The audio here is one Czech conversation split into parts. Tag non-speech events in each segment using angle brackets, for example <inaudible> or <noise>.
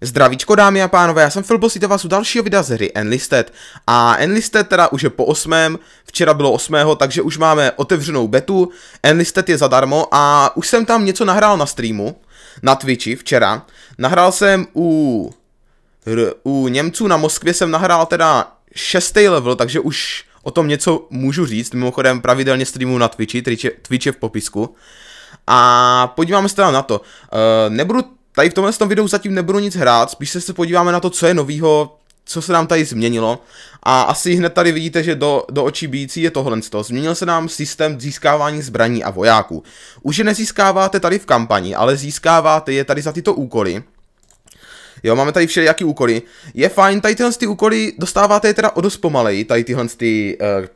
Zdravíčko dámy a pánové, já jsem Filbo Bosita vás u dalšího videa z hry Enlisted a Enlisted teda už je po osmém, včera bylo osmého, takže už máme otevřenou betu, Enlisted je zadarmo a už jsem tam něco nahrál na streamu, na Twitchi včera, nahrál jsem u, u Němců na Moskvě jsem nahrál teda šestý level, takže už o tom něco můžu říct, mimochodem pravidelně streamu na Twitchi, Twitch je, v popisku. A podíváme se teda na to. Eh, nebudu Tady v tomhle tom videu zatím nebudu nic hrát, spíš se podíváme na to, co je novýho, co se nám tady změnilo. A asi hned tady vidíte, že do, do očí bíjící je tohle. Změnil se nám systém získávání zbraní a vojáků. Už je nezískáváte tady v kampani, ale získáváte je tady za tyto úkoly. Jo, máme tady všelijaký úkoly. Je fajn, tady tyhle ty úkoly dostáváte je teda o dost pomaleji, tady tyhle ty uh,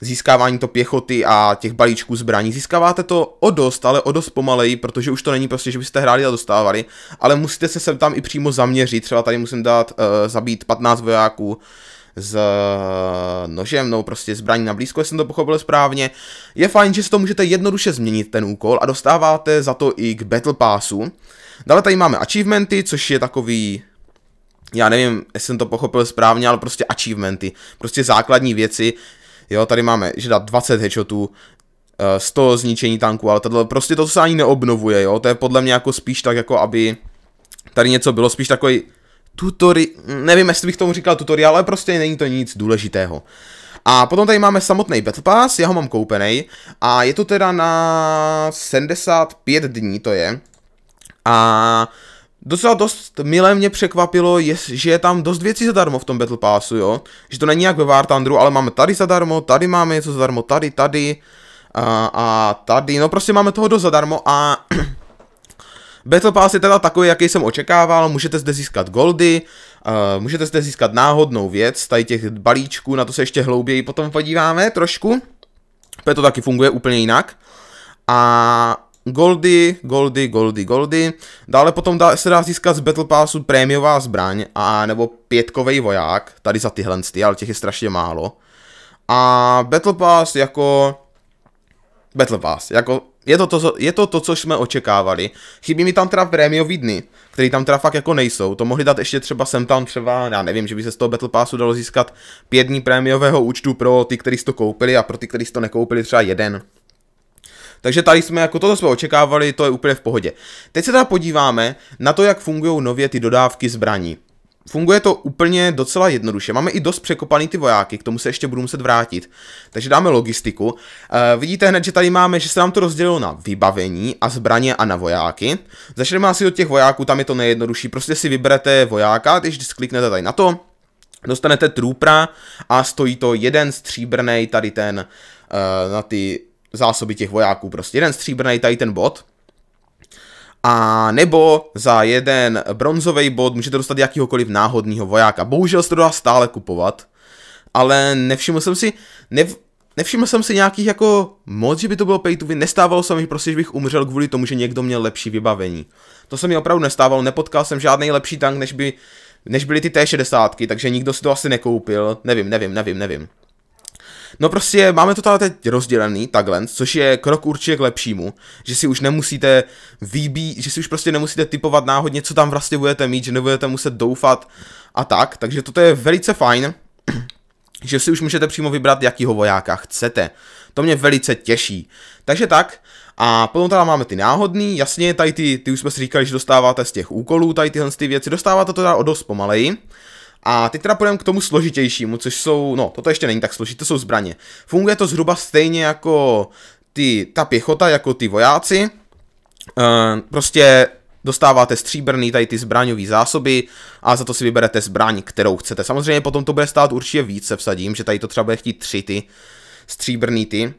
získávání to pěchoty a těch balíčků zbraní. Získáváte to o dost, ale o dost pomaleji, protože už to není prostě, že byste hráli a dostávali, ale musíte se sem tam i přímo zaměřit. Třeba tady musím dát uh, zabít 15 vojáků s eh, nožem, no prostě zbraní na blízko, jestli jsem to pochopil správně. Je fajn, že si to můžete jednoduše změnit ten úkol a dostáváte za to i k Battle Passu. Dále tady máme achievementy, což je takový já nevím, jestli jsem to pochopil správně, ale prostě achievementy, prostě základní věci, Jo, tady máme, že dá 20 headshotů, 100 eh, zničení tanku, ale tohle prostě to se ani neobnovuje, jo, to je podle mě jako spíš tak jako, aby tady něco bylo, spíš takový tutori, nevím, jestli bych tomu říkal tutoriál, ale prostě není to nic důležitého. A potom tady máme samotný Battle Pass, já ho mám koupený a je to teda na 75 dní to je. A docela dost milé mě překvapilo, je, že je tam dost věcí zadarmo v tom Battle Passu, jo. Že to není jak ve War Thunderu, ale máme tady zadarmo, tady máme něco zadarmo, tady, tady a, a tady. No prostě máme toho dost zadarmo a <clears throat> Battle Pass je teda takový, jaký jsem očekával, můžete zde získat goldy, uh, můžete zde získat náhodnou věc, tady těch balíčků, na to se ještě hlouběji potom podíváme trošku, protože to taky funguje úplně jinak. A goldy, goldy, goldy, goldy. Dále potom dá, se dá získat z Battle Passu prémiová zbraň a nebo pětkový voják, tady za tyhle sty, ale těch je strašně málo. A Battle Pass jako... Battle Pass, jako je to to, je to to, co jsme očekávali. Chybí mi tam teda prémiový dny, který tam teda fakt jako nejsou. To mohli dát ještě třeba sem tam třeba, já nevím, že by se z toho Battle Passu dalo získat pět dní prémiového účtu pro ty, kteří to koupili a pro ty, kteří to nekoupili třeba jeden. Takže tady jsme, jako toto jsme očekávali, to je úplně v pohodě. Teď se teda podíváme na to, jak fungují nově ty dodávky zbraní. Funguje to úplně docela jednoduše. Máme i dost překopaný ty vojáky, k tomu se ještě budu muset vrátit. Takže dáme logistiku. E, vidíte hned, že tady máme, že se nám to rozdělilo na vybavení a zbraně a na vojáky. Začneme asi od těch vojáků, tam je to nejjednodušší. Prostě si vyberete vojáka, když kliknete tady na to, dostanete trůpra a stojí to jeden stříbrný tady ten eh, na ty zásoby těch vojáků. Prostě jeden stříbrný tady ten bod. A nebo za jeden bronzový bod můžete dostat jakýhokoliv náhodného vojáka. Bohužel se to dá stále kupovat, ale nevšiml jsem si, nev, nevšiml jsem si nějakých jako moc, že by to bylo pay to win. Nestávalo se mi prostě, že bych umřel kvůli tomu, že někdo měl lepší vybavení. To se mi opravdu nestávalo, nepotkal jsem žádný lepší tank, než by než byly ty T60, takže nikdo si to asi nekoupil, nevím, nevím, nevím, nevím. No prostě máme to tady teď rozdělený takhle, což je krok určitě k lepšímu, že si už nemusíte výbí, že si už prostě nemusíte typovat náhodně, co tam vlastně budete mít, že nebudete muset doufat a tak, takže toto je velice fajn, <clears throat> že si už můžete přímo vybrat, jakýho vojáka chcete. To mě velice těší. Takže tak, a potom tady máme ty náhodný, jasně, tady ty, ty už jsme si říkali, že dostáváte z těch úkolů, tady tyhle ty věci, dostáváte to teda o dost pomaleji. A teď teda půjdeme k tomu složitějšímu, což jsou, no, toto ještě není tak složité, jsou zbraně. Funguje to zhruba stejně jako ty, ta pěchota, jako ty vojáci. Uh, prostě dostáváte stříbrný tady ty zbraňové zásoby a za to si vyberete zbraň, kterou chcete. Samozřejmě potom to bude stát určitě více, vsadím, že tady to třeba bude chtít tři ty stříbrný ty. Ehm,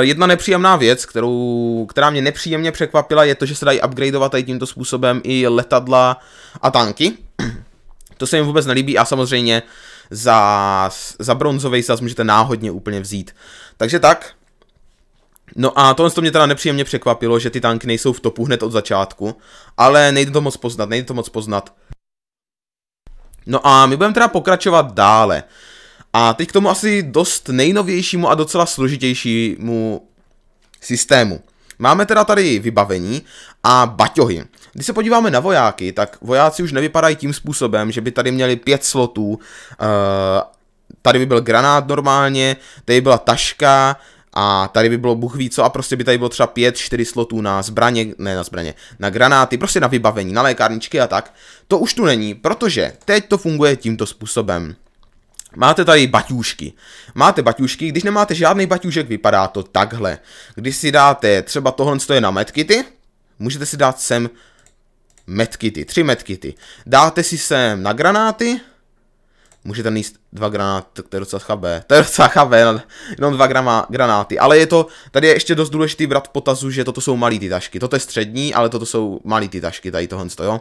jedna nepříjemná věc, kterou, která mě nepříjemně překvapila, je to, že se dají upgradeovat tady tímto způsobem i letadla a tanky. To se jim vůbec nelíbí a samozřejmě za, za bronzový zas můžete náhodně úplně vzít. Takže tak. No a tohle to mě teda nepříjemně překvapilo, že ty tanky nejsou v topu hned od začátku, ale nejde to moc poznat, nejde to moc poznat. No a my budeme teda pokračovat dále. A teď k tomu asi dost nejnovějšímu a docela složitějšímu systému. Máme teda tady vybavení a baťohy. Když se podíváme na vojáky, tak vojáci už nevypadají tím způsobem, že by tady měli pět slotů, eh, tady by byl granát normálně, tady by byla taška, a tady by bylo Bůh ví co a prostě by tady bylo třeba 5-4 slotů na zbraně, ne na zbraně, na granáty, prostě na vybavení, na lékárničky a tak. To už tu není, protože teď to funguje tímto způsobem. Máte tady baťůšky. Máte baťůšky, když nemáte žádný baťůšek, vypadá to takhle. Když si dáte třeba tohle, co je na medkity, Můžete si dát sem medkity, tři medkity. Dáte si sem na granáty, můžete níst dva granáty, to je docela chabé, to je docela chabé, no, jenom dva grama, granáty, ale je to, tady je ještě dost důležitý brat potazu, že toto jsou malý ty tašky, toto je střední, ale toto jsou malý ty tašky, tady tohle jo.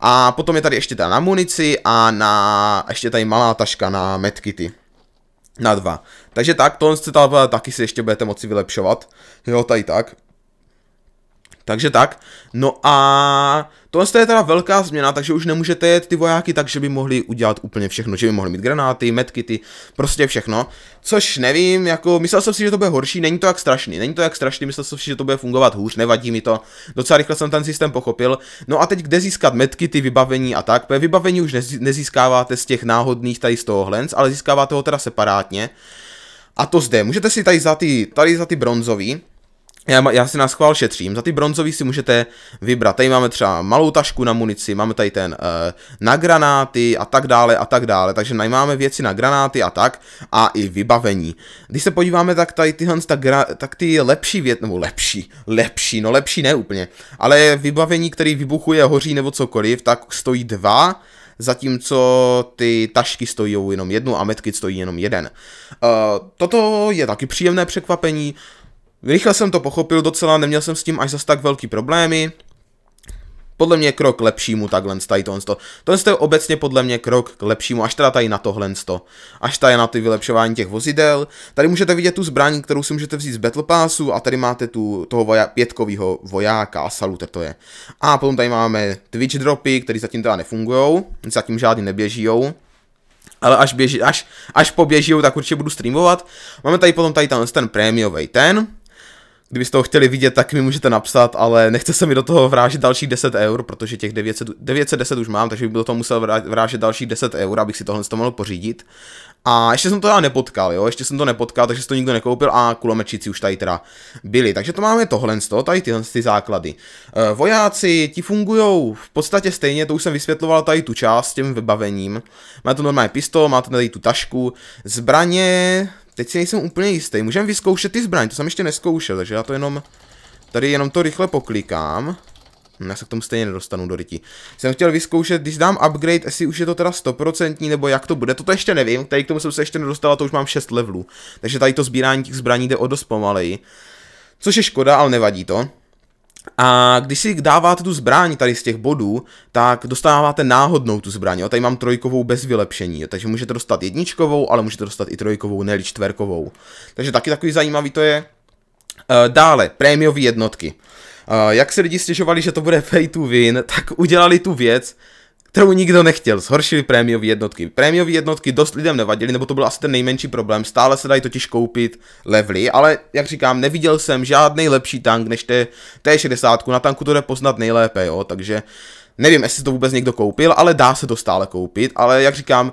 A potom je tady ještě ta na munici a na, ještě tady malá taška na medkity. Na dva. Takže tak, tohle se taky si ještě budete moci vylepšovat. Jo, tady tak. Takže tak. No a tohle je teda velká změna, takže už nemůžete jet ty vojáky tak, že by mohli udělat úplně všechno, že by mohli mít granáty, medkity, prostě všechno. Což nevím, jako myslel jsem si, že to bude horší, není to jak strašný, není to jak strašný, myslel jsem si, že to bude fungovat hůř, nevadí mi to. Docela rychle jsem ten systém pochopil. No a teď kde získat medkity, vybavení a tak, protože vybavení už nezískáváte z těch náhodných tady z toho hlens, ale získáváte ho teda separátně. A to zde, můžete si tady za ty, tady za ty bronzový, já, já si na chvál šetřím. Za ty bronzový si můžete vybrat. Tady máme třeba malou tašku na munici, máme tady ten e, na granáty a tak dále a tak dále. Takže najmáme věci na granáty a tak a i vybavení. Když se podíváme, tak tady tyhle tak, gra, tak ty lepší věci, nebo lepší, lepší, no lepší ne úplně, ale vybavení, který vybuchuje, hoří nebo cokoliv, tak stojí dva zatímco ty tašky stojí jenom jednu a metky stojí jenom jeden. Uh, toto je taky příjemné překvapení, Rychle jsem to pochopil docela, neměl jsem s tím až zas tak velký problémy. Podle mě krok k lepšímu takhle tady to. Tohle je obecně podle mě krok k lepšímu, až teda tady na tohle Až tady na ty vylepšování těch vozidel. Tady můžete vidět tu zbraň, kterou si můžete vzít z Battle Passu a tady máte tu, toho voja, pětkovýho vojáka a saluter to je. A potom tady máme Twitch dropy, které zatím teda nefungují, zatím žádný neběžíjou. Ale až, běží, až, až poběžíjou, tak určitě budu streamovat. Máme tady potom tady ten prémiový ten, Kdybyste ho chtěli vidět, tak mi můžete napsat, ale nechce se mi do toho vrážet dalších 10 eur, protože těch 900, 910 už mám, takže bych do toho musel vrážet dalších 10 eur, abych si tohle toho mohl pořídit. A ještě jsem to já nepotkal, jo, ještě jsem to nepotkal, takže si to nikdo nekoupil a kulometčíci už tady teda byli. Takže to máme tohle, z toho, tady tyhle ty základy. E, vojáci, ti fungují v podstatě stejně, to už jsem vysvětloval tady tu část s tím vybavením. Máte normální pistol, máte tady tu tašku, zbraně, Teď si nejsem úplně jistý. Můžeme vyzkoušet ty zbraň, to jsem ještě neskoušel, takže já to jenom... Tady jenom to rychle poklikám. Hm, já se k tomu stejně nedostanu do rytí. Jsem chtěl vyzkoušet, když dám upgrade, jestli už je to teda 100% nebo jak to bude. to ještě nevím, tady k tomu jsem se ještě nedostal, to už mám 6 levelů. Takže tady to sbírání těch zbraní jde o dost pomaleji. Což je škoda, ale nevadí to. A když si dáváte tu zbraň tady z těch bodů, tak dostáváte náhodnou tu zbraň. Jo? Tady mám trojkovou bez vylepšení, jo? takže můžete dostat jedničkovou, ale můžete dostat i trojkovou, ne čtverkovou. Takže taky takový zajímavý to je. Eh, dále, prémiové jednotky. Eh, jak se lidi stěžovali, že to bude pay to win, tak udělali tu věc, kterou nikdo nechtěl. Zhoršili prémiové jednotky. Prémiové jednotky dost lidem nevadily, nebo to byl asi ten nejmenší problém. Stále se dají totiž koupit levly, ale jak říkám, neviděl jsem žádný lepší tank než té T60. Na tanku to jde poznat nejlépe, jo, takže nevím, jestli to vůbec někdo koupil, ale dá se to stále koupit, ale jak říkám,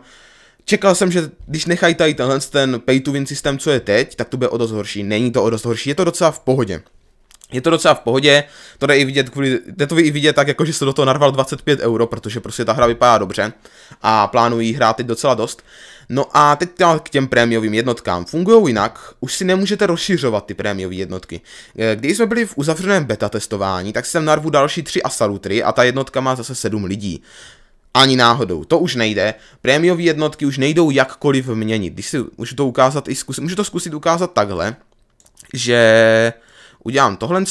Čekal jsem, že když nechají tady tenhle ten pay to win systém, co je teď, tak to bude o dost horší. Není to o dost horší, je to docela v pohodě je to docela v pohodě, to jde i vidět, kvůli, jde to i vidět tak, jako že se do toho narval 25 euro, protože prostě ta hra vypadá dobře a plánují hrát teď docela dost. No a teď k těm prémiovým jednotkám. Fungují jinak, už si nemůžete rozšiřovat ty prémiové jednotky. Eh, když jsme byli v uzavřeném beta testování, tak jsem narvu další tři asalutry a ta jednotka má zase sedm lidí. Ani náhodou, to už nejde. Prémiové jednotky už nejdou jakkoliv měnit. Když si můžu to ukázat i zkusit, můžu to zkusit ukázat takhle, že udělám tohle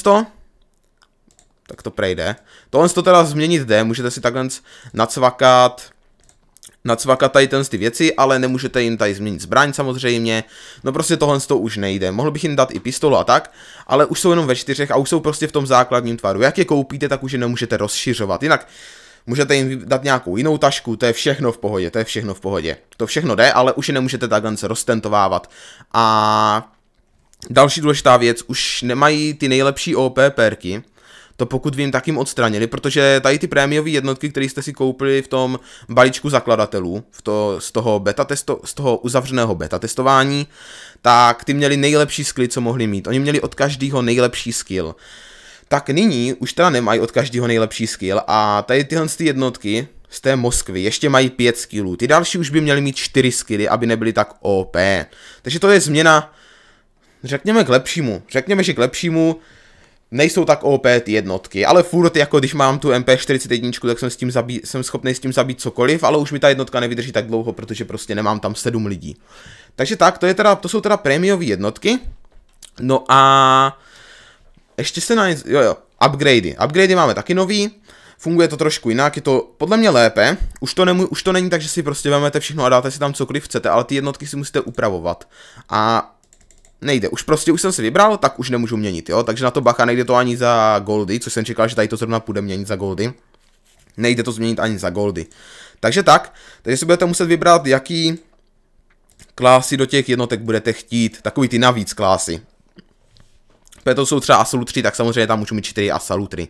tak to prejde. Tohle to teda změnit jde, můžete si takhle nacvakat nacvakat tady ten ty věci, ale nemůžete jim tady změnit zbraň samozřejmě, no prostě tohle to už nejde, mohl bych jim dát i pistolu a tak, ale už jsou jenom ve čtyřech a už jsou prostě v tom základním tvaru, jak je koupíte, tak už je nemůžete rozšiřovat, jinak můžete jim dát nějakou jinou tašku, to je všechno v pohodě, to je všechno v pohodě, to všechno jde, ale už je nemůžete takhle roztentovávat a Další důležitá věc, už nemají ty nejlepší OP perky, to pokud vím, tak jim odstranili, protože tady ty prémiové jednotky, které jste si koupili v tom balíčku zakladatelů, v to, z, toho beta testo, z toho uzavřeného beta testování, tak ty měli nejlepší skly, co mohli mít. Oni měli od každého nejlepší skill. Tak nyní už teda nemají od každého nejlepší skill a tady tyhle ty jednotky z té Moskvy ještě mají pět skillů. Ty další už by měly mít čtyři skilly, aby nebyly tak OP. Takže to je změna řekněme k lepšímu, řekněme, že k lepšímu, nejsou tak OP ty jednotky, ale furt jako když mám tu MP41, tak jsem, s tím zabí, jsem schopný s tím zabít cokoliv, ale už mi ta jednotka nevydrží tak dlouho, protože prostě nemám tam sedm lidí. Takže tak, to, je teda, to jsou teda prémiové jednotky. No a ještě se na jo jo, upgradey. Upgradey máme taky nový, funguje to trošku jinak, je to podle mě lépe, už to, nemů, už to není tak, že si prostě vezmete všechno a dáte si tam cokoliv chcete, ale ty jednotky si musíte upravovat. A nejde. Už prostě už jsem si vybral, tak už nemůžu měnit, jo. Takže na to bacha nejde to ani za goldy, což jsem čekal, že tady to zrovna půjde měnit za goldy. Nejde to změnit ani za goldy. Takže tak, takže si budete muset vybrat, jaký klásy do těch jednotek budete chtít, takový ty navíc klásy. Protože to jsou třeba asalutry, tak samozřejmě tam můžu mít čtyři asalutry.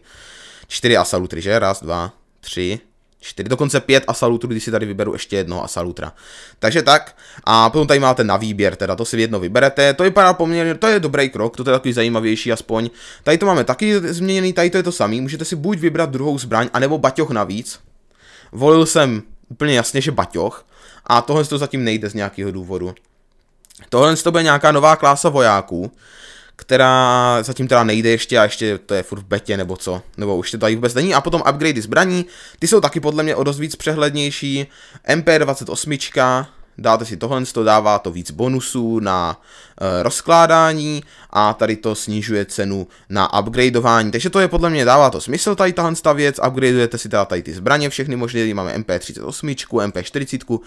Čtyři asalutry, že? Raz, dva, tři, 4, dokonce 5 asalutrů, když si tady vyberu ještě jednoho asalutra. Takže tak, a potom tady máte na výběr, teda to si jedno vyberete, to vypadá poměrně, to je dobrý krok, to je takový zajímavější aspoň. Tady to máme taky změněný, tady to je to samý, můžete si buď vybrat druhou zbraň, anebo baťoch navíc. Volil jsem úplně jasně, že baťoch, a tohle to zatím nejde z nějakého důvodu. Tohle to bude nějaká nová klása vojáků, která zatím teda nejde ještě a ještě to je furt v betě nebo co, nebo už to tady vůbec není. A potom upgradey zbraní, ty jsou taky podle mě o dost víc přehlednější. MP28, dáte si tohle, to dává to víc bonusů na e, rozkládání a tady to snižuje cenu na upgradeování. Takže to je podle mě dává to smysl tady tahle ta věc, upgradeujete si teda tady ty zbraně všechny možné, tady máme MP38, MP40,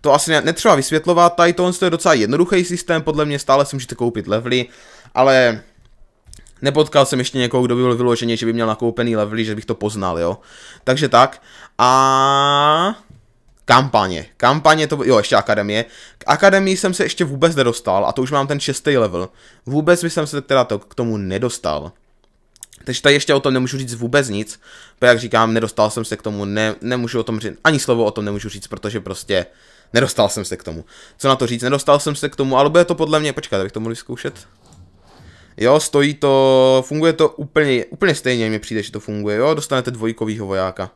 to asi netřeba vysvětlovat, tady tohle je docela jednoduchý systém, podle mě stále si můžete koupit levely ale nepotkal jsem ještě někoho, kdo by byl vyloženě, že by měl nakoupený levely, že bych to poznal, jo. Takže tak. A kampaně. Kampaně to, jo, ještě akademie. K akademii jsem se ještě vůbec nedostal a to už mám ten šestý level. Vůbec bych jsem se teda to, k tomu nedostal. Takže tady ještě o tom nemůžu říct vůbec nic, protože jak říkám, nedostal jsem se k tomu, ne, nemůžu o tom říct, ani slovo o tom nemůžu říct, protože prostě nedostal jsem se k tomu. Co na to říct, nedostal jsem se k tomu, ale bude to podle mě, počkat, abych to mohl vyzkoušet. Jo, stojí to, funguje to úplně, úplně stejně, mi přijde, že to funguje, jo, dostanete dvojkovýho vojáka.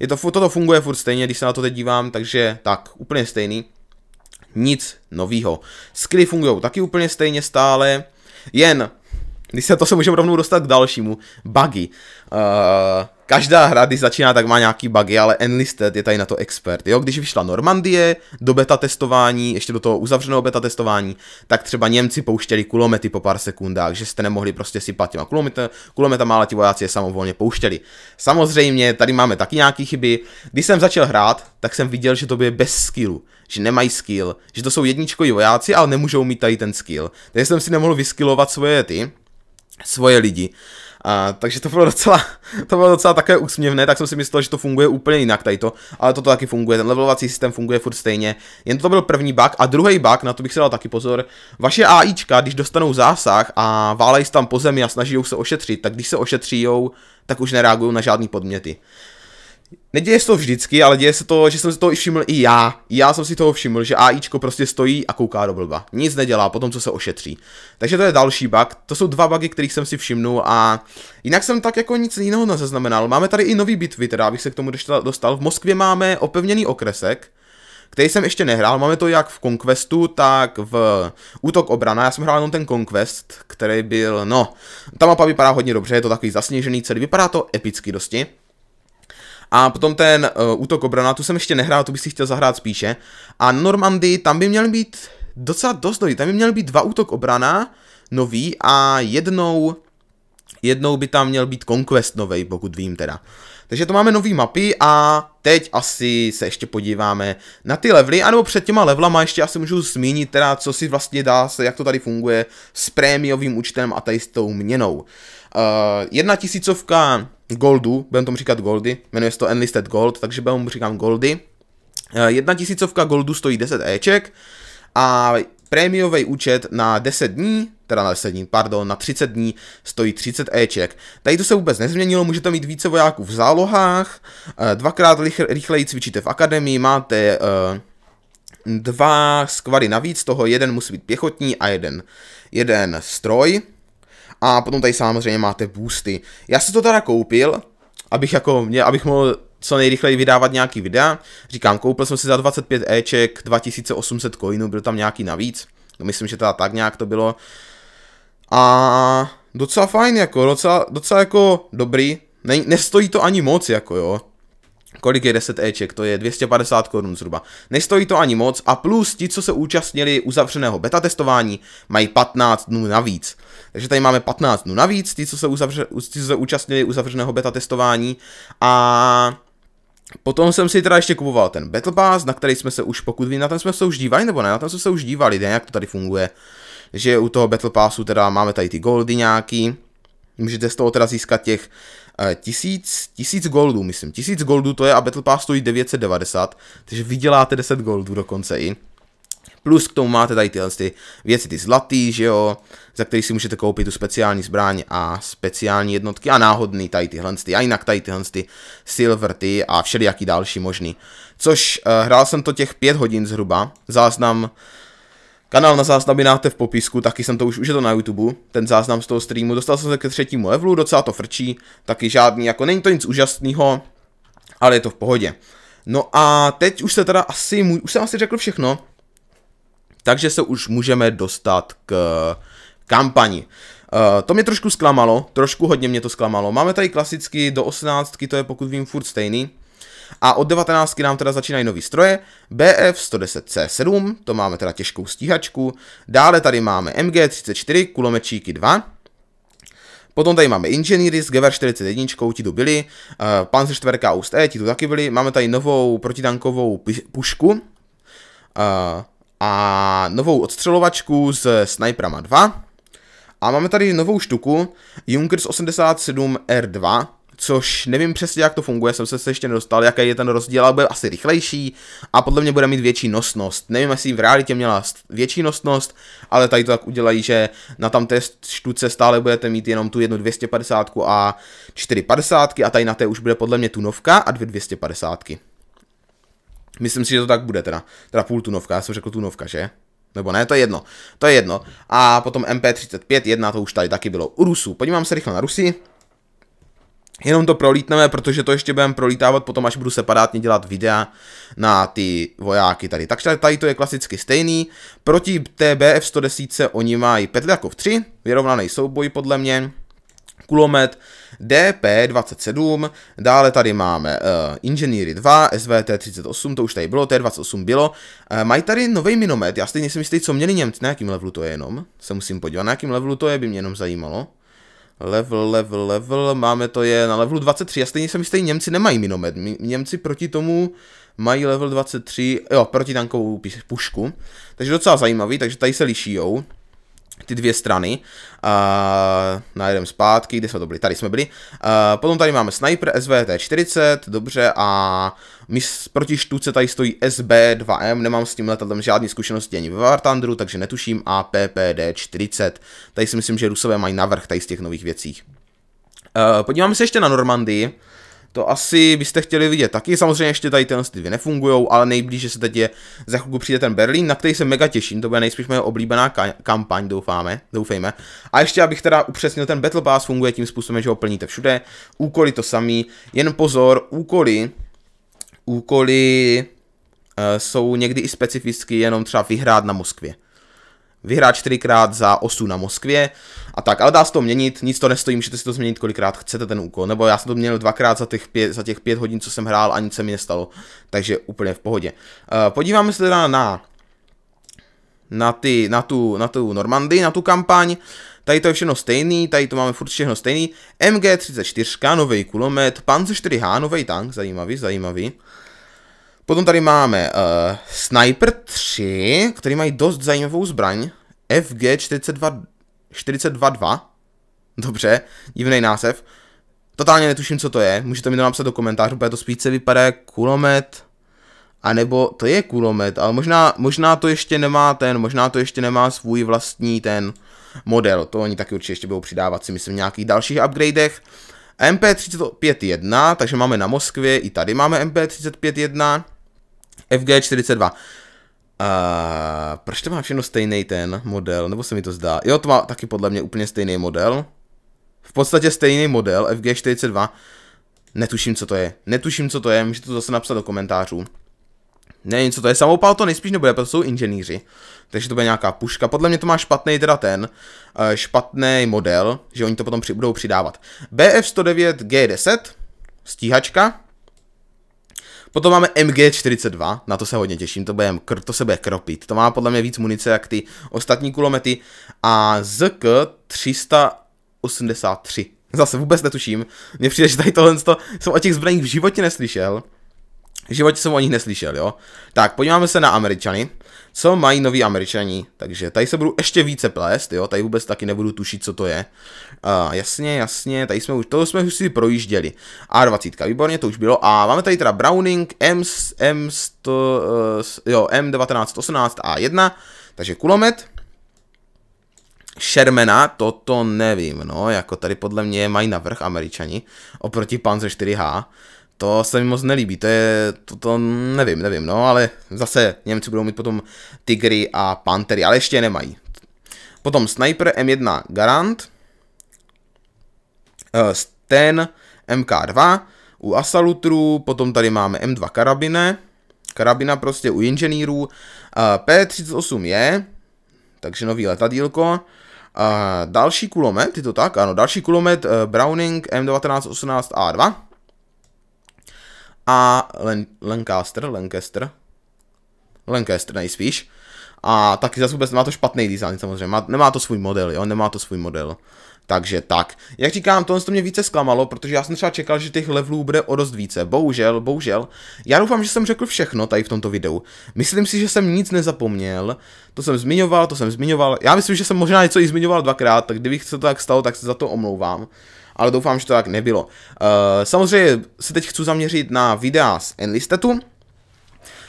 Je to, toto funguje furt stejně, když se na to teď dívám, takže tak, úplně stejný. Nic novýho. Skry fungují taky úplně stejně stále, jen, když se to se můžeme rovnou dostat k dalšímu, buggy. Uh, Každá hra, když začíná, tak má nějaký bugy, ale Enlisted je tady na to expert. Jo, když vyšla Normandie do beta testování, ještě do toho uzavřeného beta testování, tak třeba Němci pouštěli kulomety po pár sekundách, že jste nemohli prostě sypat těma kulometa, kulometa ale ti vojáci je samovolně pouštěli. Samozřejmě, tady máme taky nějaké chyby. Když jsem začal hrát, tak jsem viděl, že to je bez skillu, že nemají skill, že to jsou jedničkoví vojáci, ale nemůžou mít tady ten skill. Takže jsem si nemohl vyskillovat svoje ty, svoje lidi. A, takže to bylo docela, <laughs> to bylo docela také úsměvné, tak jsem si myslel, že to funguje úplně jinak tady to, ale toto taky funguje, ten levelovací systém funguje furt stejně. Jen to byl první bug a druhý bug, na to bych si dal taky pozor. Vaše AIčka, když dostanou zásah a válejí tam po zemi a snaží se ošetřit, tak když se ošetří, tak už nereagují na žádný podměty. Neděje se to vždycky, ale děje se to, že jsem si toho všiml i já. já jsem si toho všiml, že AIčko prostě stojí a kouká do blba. Nic nedělá potom co se ošetří. Takže to je další bug. To jsou dva bugy, kterých jsem si všimnul a jinak jsem tak jako nic jiného nezaznamenal. Máme tady i nový bitvy, teda abych se k tomu dostal. V Moskvě máme opevněný okresek, který jsem ještě nehrál. Máme to jak v Conquestu, tak v Útok obrana. Já jsem hrál jenom ten Conquest, který byl, no, ta mapa vypadá hodně dobře, je to takový zasněžený celý, vypadá to epicky dosti. A potom ten uh, útok obrana, tu jsem ještě nehrál, tu bych si chtěl zahrát spíše. A Normandy, tam by měl být docela dost nový. tam by měl být dva útok obrana nový a jednou, jednou by tam měl být Conquest nový, pokud vím teda. Takže to máme nový mapy a teď asi se ještě podíváme na ty levely, anebo před těma levelama ještě asi můžu zmínit teda, co si vlastně dá se, jak to tady funguje s prémiovým účtem a tady s tou měnou. Uh, jedna tisícovka goldu, budeme tomu říkat goldy, jmenuje se to Enlisted Gold, takže budeme mu říkám goldy. Uh, jedna tisícovka goldu stojí 10 Eček a prémiový účet na 10 dní, teda na 10 dní, pardon, na 30 dní stojí 30 Eček. Tady to se vůbec nezměnilo, můžete mít více vojáků v zálohách, eh, dvakrát rychleji cvičíte v akademii, máte dva skvady navíc, toho jeden musí být pěchotní a jeden, jeden stroj. A potom tady samozřejmě máte boosty. Já si to teda koupil, abych jako, mě, abych mohl co nejrychleji vydávat nějaký videa. Říkám, koupil jsem si za 25 Eček 2800 coinů, byl tam nějaký navíc. No myslím, že teda tak nějak to bylo. A docela fajn jako, docela, docela jako dobrý. Ne, nestojí to ani moc jako jo. Kolik je 10 Eček? To je 250 korun zhruba. Nestojí to ani moc a plus ti, co se účastnili uzavřeného beta testování, mají 15 dnů navíc. Takže tady máme 15 dnů navíc, ti, co se, uzavře, ti, co se účastnili uzavřeného beta testování a... Potom jsem si teda ještě kupoval ten Battle Pass, na který jsme se už, pokud vím, na ten jsme se už dívali, nebo ne, na ten jsme se už dívali, ne, jak to tady funguje. Že u toho Battle Passu teda máme tady ty goldy nějaký, můžete z toho teda získat těch Eh, tisíc, tisíc goldů, myslím. Tisíc goldů to je a Battle Pass stojí 990, takže vyděláte 10 goldů dokonce i. Plus k tomu máte tady tyhle ty věci, ty zlatý, že jo, za který si můžete koupit tu speciální zbraň a speciální jednotky a náhodný tady tyhle ty, a jinak tady tyhle ty silver ty a všelijaký další možný. Což eh, hrál jsem to těch pět hodin zhruba, záznam Kanál na záznam náte v popisku, taky jsem to už, už je to na YouTube, ten záznam z toho streamu, dostal jsem se ke třetímu levelu, docela to frčí, taky žádný, jako není to nic úžasného, ale je to v pohodě. No a teď už se teda asi, už jsem asi řekl všechno, takže se už můžeme dostat k kampani. Uh, to mě trošku zklamalo, trošku hodně mě to zklamalo. Máme tady klasicky do 18, to je pokud vím furt stejný. A od 19 nám teda začínají nový stroje, BF 110C7, to máme teda těžkou stíhačku, dále tady máme MG34, kulometčíky 2, Potom tady máme inženýry s Gewehr 41, ti tu byli, uh, eh, Panzer 4 Ust E, ti tu taky byli, máme tady novou protitankovou pušku uh, a novou odstřelovačku s Sniperama 2 a máme tady novou štuku Junkers 87 R2, což nevím přesně, jak to funguje, jsem se, ještě nedostal, jaký je ten rozdíl, ale bude asi rychlejší a podle mě bude mít větší nosnost. Nevím, jestli v realitě měla větší nosnost, ale tady to tak udělají, že na tam té štuce stále budete mít jenom tu jednu 250 a 450 a tady na té už bude podle mě tunovka a dvě 250. Myslím si, že to tak bude teda. Teda půl tunovka, já jsem řekl tunovka, že? Nebo ne, to je jedno. To je jedno. A potom MP35, 1 to už tady taky bylo u Rusů. Podívám se rychle na Rusy. Jenom to prolítneme, protože to ještě budeme prolítávat potom, až budu separátně dělat videa na ty vojáky tady. Takže tady to je klasicky stejný. Proti TBF 110 oni mají Petliakov 3, vyrovnaný souboj podle mě, kulomet DP27, dále tady máme uh, Inženýry 2, SVT38, to už tady bylo, T28 bylo. Uh, mají tady nový minomet, já stejně si jistý, co měli Němci, na jakým levelu to je jenom, se musím podívat, na jakým levelu to je, by mě jenom zajímalo. Level, level, level, máme to je na levelu 23 a stejně se mi stejně Němci nemají minomet. Němci proti tomu mají level 23, jo, protitankovou pušku. Takže docela zajímavý, takže tady se liší jo, ty dvě strany a najedeme no zpátky, kde jsme to byli, tady jsme byli. A, potom tady máme sniper SVT-40, dobře, a my proti štuce tady stojí SB-2M, nemám s tím letadlem žádné zkušenosti ani ve War Thunderu, takže netuším, a PPD-40. Tady si myslím, že Rusové mají navrh tady z těch nových věcí. Uh, podíváme se ještě na Normandii. To asi byste chtěli vidět taky, samozřejmě ještě tady tyhle dvě nefungují, ale nejblíže se teď je, za chvilku přijde ten Berlín, na který se mega těším, to bude nejspíš moje oblíbená ka- kampaň, doufáme, doufejme. A ještě abych teda upřesnil, ten Battle Pass funguje tím způsobem, že ho plníte všude, úkoly to samý, jen pozor, úkoly, úkoly uh, jsou někdy i specificky jenom třeba vyhrát na Moskvě vyhrát čtyřikrát za 8 na Moskvě a tak, ale dá se to měnit, nic to nestojí, můžete si to změnit kolikrát chcete ten úkol, nebo já jsem to měl dvakrát za těch, pět, za těch pět hodin, co jsem hrál a nic se mi nestalo, takže úplně v pohodě. Eh, podíváme se teda na, na, ty, na, tu, na tu Normandy, na tu kampaň, Tady to je všechno stejný, tady to máme furt všechno stejný. MG34, nový kulomet, Panzer 4H, nový tank, zajímavý, zajímavý. Potom tady máme uh, Sniper 3, který mají dost zajímavou zbraň. FG 42, 42.2. Dobře, divný název. Totálně netuším, co to je. Můžete mi to napsat do komentářů, protože to spíce vypadá jako kulomet. A nebo to je kulomet, ale možná, možná to ještě nemá ten, možná to ještě nemá svůj vlastní ten model. To oni taky určitě ještě budou přidávat si myslím v nějakých dalších upgradech. MP351, takže máme na Moskvě, i tady máme MP351. FG42. Uh, eh, proč to má všechno stejný ten model, nebo se mi to zdá? Jo, to má taky podle mě úplně stejný model. V podstatě stejný model, FG42. Netuším, co to je. Netuším, co to je, můžete to zase napsat do komentářů. Nevím, co to je, samopal. to nejspíš nebude, protože jsou inženýři. Takže to bude nějaká puška. Podle mě to má špatný teda ten, eh, špatný model, že oni to potom při, budou přidávat. BF109G10, stíhačka, Potom máme MG42, na to se hodně těším, to, bude, to se bude kropit. To má podle mě víc munice jak ty ostatní kulomety. A ZK 383. <laughs> Zase vůbec netuším. Mně přijde, že tady tohle to, jsem o těch zbraních v životě neslyšel. V životě jsem o nich neslyšel, jo. Tak, podíváme se na Američany co mají noví američani. Takže tady se budu ještě více plést, jo, tady vůbec taky nebudu tušit, co to je. Uh, jasně, jasně, tady jsme už, to jsme už si projížděli. A20, výborně, to už bylo. A máme tady teda Browning eh, M, M, 100, jo, M1918 A1, takže kulomet. Shermana, toto nevím, no, jako tady podle mě mají navrh američani, oproti Panzer 4H. To se mi moc nelíbí, to je, to, to nevím, nevím, no, ale zase Němci budou mít potom Tigry a Pantery, ale ještě je nemají. Potom Sniper M1 Garant, eh, Sten MK2 u Asalutru potom tady máme M2 Karabine, karabina prostě u inženýrů, eh, P38 je, takže nový letadílko, eh, další kulomet, je to tak, ano, další kulomet Browning M1918A2, a Len- Lancaster, Lancaster, Lancaster nejspíš. A taky zase vůbec nemá to špatný design samozřejmě, má, nemá to svůj model, jo, nemá to svůj model. Takže tak. Jak říkám, tohle to mě více zklamalo, protože já jsem třeba čekal, že těch levelů bude o dost více. Bohužel, bohužel. Já doufám, že jsem řekl všechno tady v tomto videu. Myslím si, že jsem nic nezapomněl. To jsem zmiňoval, to jsem zmiňoval. Já myslím, že jsem možná něco i zmiňoval dvakrát, tak kdybych se to tak stalo, tak se za to omlouvám ale doufám, že to tak nebylo. Uh, samozřejmě se teď chci zaměřit na videa z Enlistetu,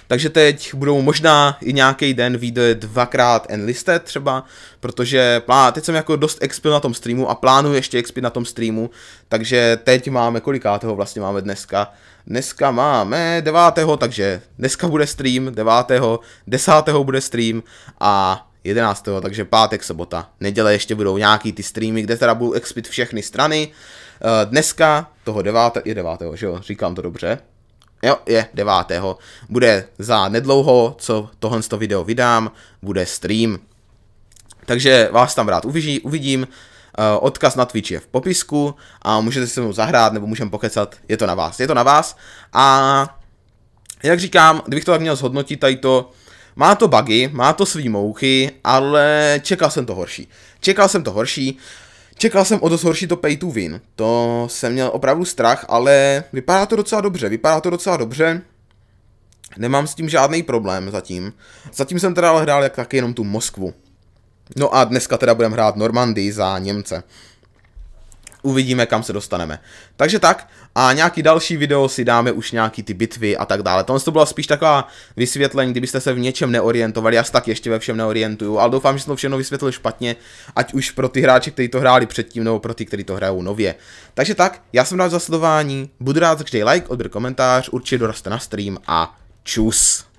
takže teď budou možná i nějaký den vyjde dvakrát Enlisted třeba, protože plá, teď jsem jako dost expil na tom streamu a plánuji ještě expil na tom streamu, takže teď máme, kolikátého vlastně máme dneska, dneska máme 9. takže dneska bude stream, 9. 10. bude stream a 11. takže pátek, sobota. Neděle ještě budou nějaký ty streamy, kde teda budou expit všechny strany. Eh, dneska, toho 9. je 9. že jo, říkám to dobře. Jo, je 9. Bude za nedlouho, co tohle video vydám, bude stream. Takže vás tam rád uvidí, uvidím. Eh, odkaz na Twitch je v popisku a můžete se mnou zahrát nebo můžeme pokecat, je to na vás, je to na vás. A jak říkám, kdybych to tak měl zhodnotit, tady to má to bugy, má to svý mouchy, ale čekal jsem to horší. Čekal jsem to horší, Čekal jsem o dost horší to pay to win, to jsem měl opravdu strach, ale vypadá to docela dobře, vypadá to docela dobře. Nemám s tím žádný problém zatím. Zatím jsem teda ale hrál jak taky jenom tu Moskvu. No a dneska teda budeme hrát Normandii za Němce uvidíme, kam se dostaneme. Takže tak, a nějaký další video si dáme už nějaký ty bitvy a tak dále. Tohle to byla spíš taková vysvětlení, kdybyste se v něčem neorientovali, já se tak ještě ve všem neorientuju, ale doufám, že jsem to všechno vysvětlil špatně, ať už pro ty hráče, kteří to hráli předtím, nebo pro ty, kteří to hrajou nově. Takže tak, já jsem rád za sledování, budu rád, když každý like, odběr komentář, určitě dorazte na stream a čus.